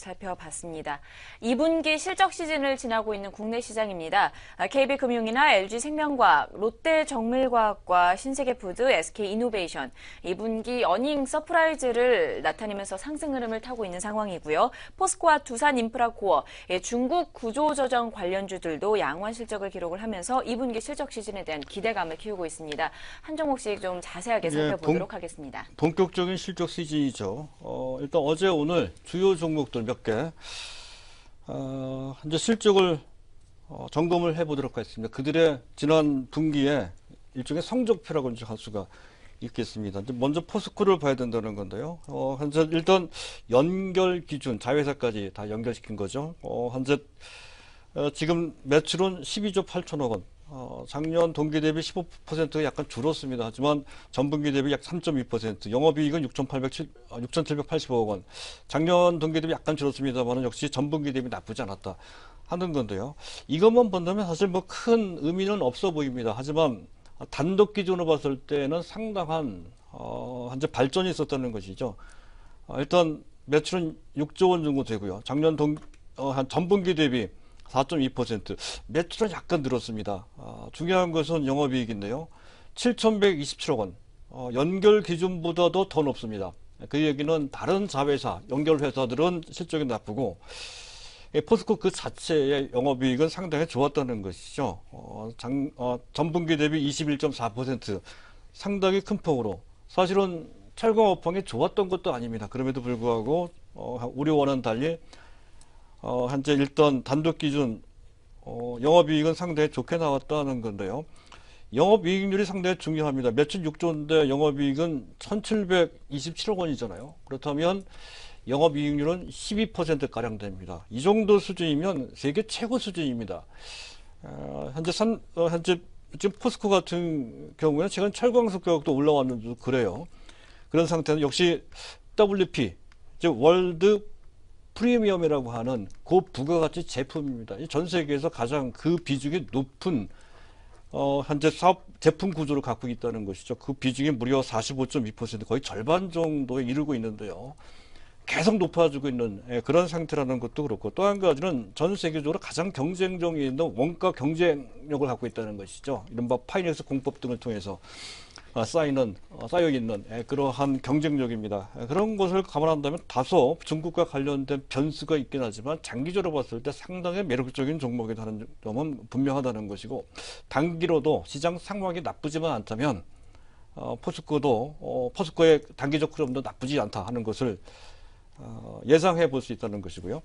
살펴봤습니다. 2분기 실적 시즌을 지나고 있는 국내 시장입니다. KB금융이나 아, LG생명과학, 롯데정밀과학과 신세계푸드, SK이노베이션 2분기 어닝 서프라이즈를 나타내면서 상승 흐름을 타고 있는 상황이고요. 포스코와 두산인프라코어, 예, 중국 구조조정 관련주들도 양호한 실적을 기록을 하면서 2분기 실적 시즌에 대한 기대감을 키우고 있습니다. 한종욱씩좀 자세하게 예, 살펴보도록 네, 본, 하겠습니다. 본격적인 실적 시즌이죠. 어, 일단 어제 오늘 주요 종목들 가볍게 어, 이제 실적을 어, 점검을 해보도록 하겠습니다. 그들의 지난 분기에 일종의 성적표라고 할 수가 있겠습니다. 이제 먼저 포스코를 봐야 된다는 건데요. 어, 현재 일단 연결 기준 자회사까지 다 연결시킨 거죠. 어, 현재 어, 지금 매출은 12조 8천억 원. 어, 작년 동기 대비 15% 약간 줄었습니다. 하지만 전분기 대비 약 3.2%, 영업이익은 6,780억 어, 원. 작년 동기 대비 약간 줄었습니다만 역시 전분기 대비 나쁘지 않았다 하는 건데요. 이것만 본다면 사실 뭐 큰 의미는 없어 보입니다. 하지만 단독 기준으로 봤을 때는 상당한 어, 현재 발전이 있었다는 것이죠. 어, 일단 매출은 6조 원 정도 되고요. 작년 동, 어, 한 전분기 대비 4.2% 매출은 약간 늘었습니다. 아, 중요한 것은 영업이익인데요. 7,127억 원 어, 연결 기준보다도 더 높습니다. 그 얘기는 다른 자회사 연결 회사들은 실적이 나쁘고 예, 포스코 그 자체의 영업이익은 상당히 좋았다는 것이죠. 어, 장, 어, 전분기 대비 21.4% 상당히 큰 폭으로 사실은 철강업황이 좋았던 것도 아닙니다. 그럼에도 불구하고 어, 우려와는 달리 어, 현재 일단 단독 기준 어, 영업이익은 상당히 좋게 나왔다는 건데요. 영업이익률이 상당히 중요합니다. 매출 6조인데 영업이익은 1,727억 원이잖아요. 그렇다면 영업이익률은 12%가량 됩니다. 이 정도 수준이면 세계 최고 수준입니다. 어, 현재 산, 어, 현재 지금 포스코 같은 경우에는 최근 철광석 가격도 올라왔는데도 그래요. 그런 상태는 역시 WP, 즉 월드 프리미엄이라고 하는 고부가가치 그 제품입니다. 전 세계에서 가장 그 비중이 높은 어, 현재 사업 제품 구조를 갖고 있다는 것이죠. 그 비중이 무려 45.2% 거의 절반 정도에 이르고 있는데요. 계속 높아지고 있는 예, 그런 상태라는 것도 그렇고 또 한 가지는 전 세계적으로 가장 경쟁력이 있는 원가 경쟁력을 갖고 있다는 것이죠. 이른바 파이낸스 공법 등을 통해서 아, 쌓이는 어, 쌓여 있는 예, 그러한 경쟁력입니다. 예, 그런 것을 감안한다면 다소 중국과 관련된 변수가 있긴 하지만 장기적으로 봤을 때 상당히 매력적인 종목이라는 점은 분명하다는 것이고 단기로도 시장 상황이 나쁘지만 않다면 어, 포스코도 어, 포스코의 단기적 흐름도 나쁘지 않다 하는 것을 어, 예상해 볼 수 있다는 것이고요.